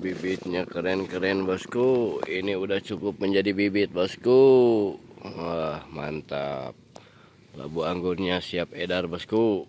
bibitnya keren-keren bosku ini udah cukup menjadi bibit bosku wah mantap labu anggurnya siap edar bosku